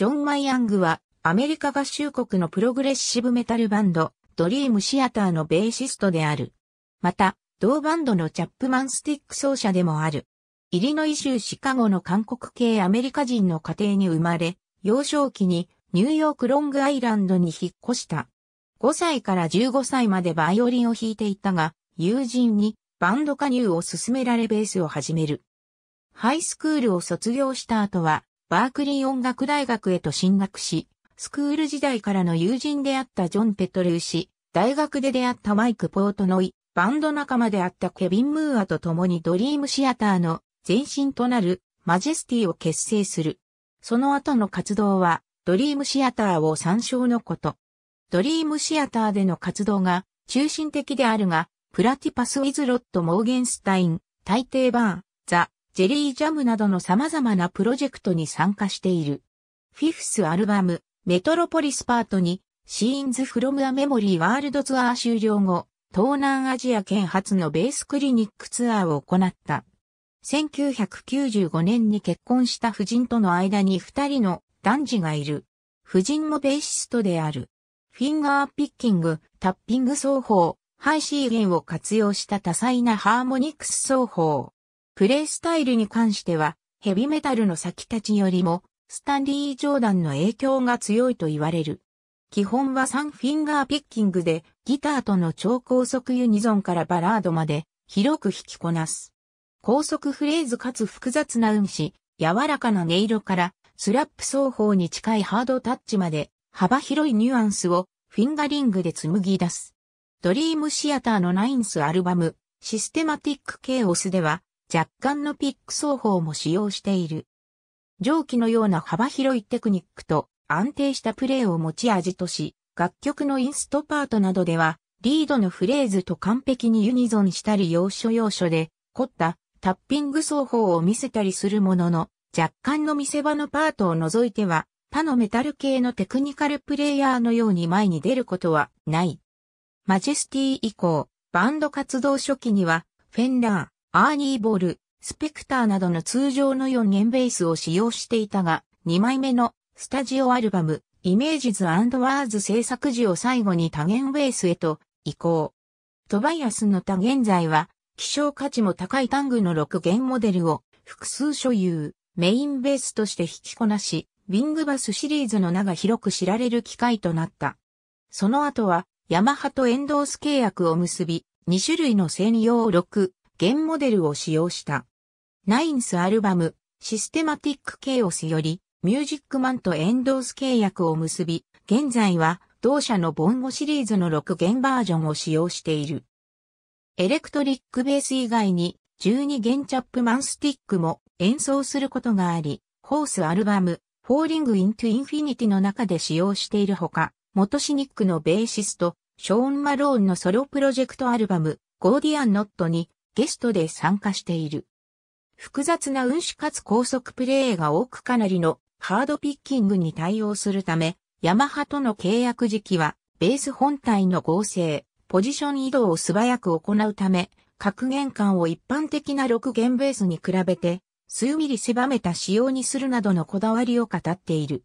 ジョン・マイアングは、アメリカ合衆国のプログレッシブメタルバンド、ドリームシアターのベーシストである。また、同バンドのチャップマンスティック奏者でもある。イリノイ州シカゴの韓国系アメリカ人の家庭に生まれ、幼少期にニューヨークロングアイランドに引っ越した。5歳から15歳までバイオリンを弾いていたが、友人にバンド加入を勧められベースを始める。ハイスクールを卒業した後は、バークリー音楽大学へと進学し、スクール時代からの友人であったジョン・ペトルー氏、大学で出会ったマイク・ポートノイ、バンド仲間であったケビン・ムーアと共にドリームシアターの前身となるマジェスティを結成する。その後の活動はドリームシアターを参照のこと。ドリームシアターでの活動が中心的であるが、プラティパス・ウィズ・ロット・モーゲンスタイン、大抵バー、ザ・ジェリージャムなどの様々なプロジェクトに参加している。フィフスアルバム、メトロポリスパートに、シーンズフロムアメモリーワールドツアー終了後、東南アジア圏初のベースクリニックツアーを行った。1995年に結婚した夫人との間に二人の男児がいる。夫人もベーシストである。フィンガーピッキング、タッピング奏法、ハイシーゲンを活用した多彩なハーモニクス奏法。プレイスタイルに関しては、ヘビメタルの先たちよりも、スタンリー・ジョーダンの影響が強いと言われる。基本は3フィンガーピッキングで、ギターとの超高速ユニゾンからバラードまで、広く弾きこなす。高速フレーズかつ複雑な運指、柔らかな音色から、スラップ奏法に近いハードタッチまで、幅広いニュアンスを、フィンガリングで紡ぎ出す。ドリームシアターのナインスアルバム、システマティックケイオスでは、若干のピック奏法も使用している。上記のような幅広いテクニックと安定したプレーを持ち味とし、楽曲のインストパートなどでは、リードのフレーズと完璧にユニゾンしたり要所要所で、凝ったタッピング奏法を見せたりするものの、若干の見せ場のパートを除いては、他のメタル系のテクニカルプレイヤーのように前に出ることはない。マジェスティ以降、バンド活動初期には、フェンラー、アーニーボール、スペクターなどの通常の4弦ベースを使用していたが、2枚目のスタジオアルバム、イメージズワーズ制作時を最後に多弦ベースへと移行。トバイアスの他現在は、希少価値も高いタングの6弦モデルを複数所有、メインベースとして引きこなし、ウィングバスシリーズの名が広く知られる機会となった。その後は、ヤマハとエンドース契約を結び、2種類の専用6現モデルを使用した。ナインスアルバム、システマティック・ケイオスより、ミュージックマンとエンドース契約を結び、現在は、同社のボンゴシリーズの6弦バージョンを使用している。エレクトリックベース以外に、12弦チャップマンスティックも演奏することがあり、ホースアルバム、フォーリング・イントゥ・インフィニティの中で使用しているほか、元シニックのベーシスト、ショーン・マローンのソロプロジェクトアルバム、ゴーディアン・ノットにゲストで参加している。複雑な運指かつ高速プレイが多くかなりのハードピッキングに対応するため、ヤマハとの契約時期は、ベース本体の合成、ポジション移動を素早く行うため、格言感を一般的な6弦ベースに比べて、数ミリ狭めた仕様にするなどのこだわりを語っている。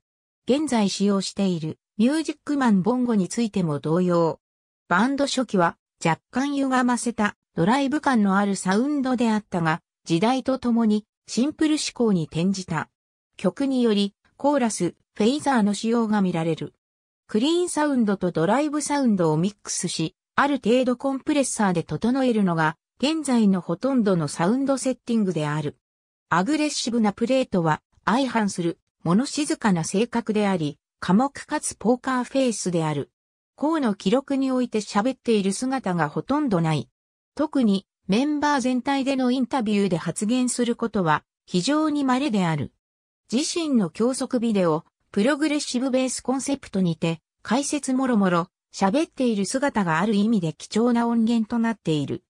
現在使用しているミュージックマンボンゴについても同様。バンド初期は若干歪ませたドライブ感のあるサウンドであったが、時代とともにシンプル思考に転じた。曲により、コーラス、フェイザーの仕様が見られる。クリーンサウンドとドライブサウンドをミックスし、ある程度コンプレッサーで整えるのが、現在のほとんどのサウンドセッティングである。アグレッシブなプレートは、相反する、物静かな性格であり、寡黙かつポーカーフェイスである。項の記録において喋っている姿がほとんどない。特にメンバー全体でのインタビューで発言することは非常に稀である。自身の教則ビデオ、プログレッシブベースコンセプトにて、解説もろもろ、喋っている姿がある意味で貴重な音源となっている。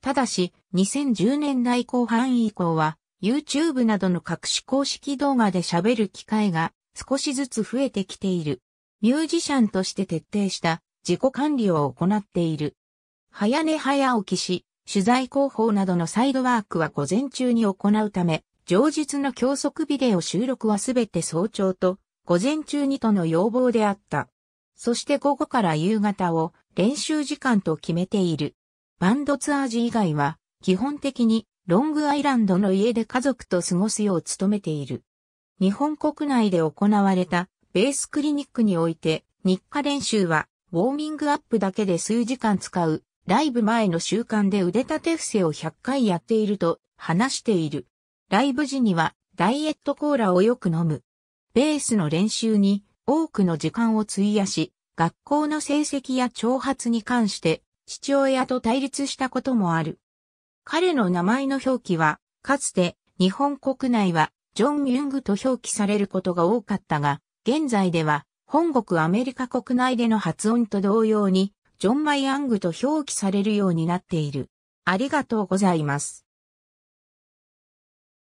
ただし、2010年代後半以降は、YouTube などの各種公式動画で喋る機会が少しずつ増えてきている。ミュージシャンとして徹底した自己管理を行っている。早寝早起きし、取材広報などのサイドワークは午前中に行うため、上日の教則ビデオ収録はすべて早朝と、午前中にとの要望であった。そして午後から夕方を練習時間と決めている。バンドツアー時以外は、基本的にロングアイランドの家で家族と過ごすよう努めている。日本国内で行われたベースクリニックにおいて、日課練習は、ウォーミングアップだけで数時間使うライブ前の習慣で腕立て伏せを100回やっていると話している。ライブ時にはダイエットコーラをよく飲む。ベースの練習に多くの時間を費やし、学校の成績や挑発に関して父親と対立したこともある。彼の名前の表記は、かつて日本国内はジョン・ユングと表記されることが多かったが、現在では本国アメリカ国内での発音と同様にジョン・マイアングと表記されるようになっている。ありがとうございます。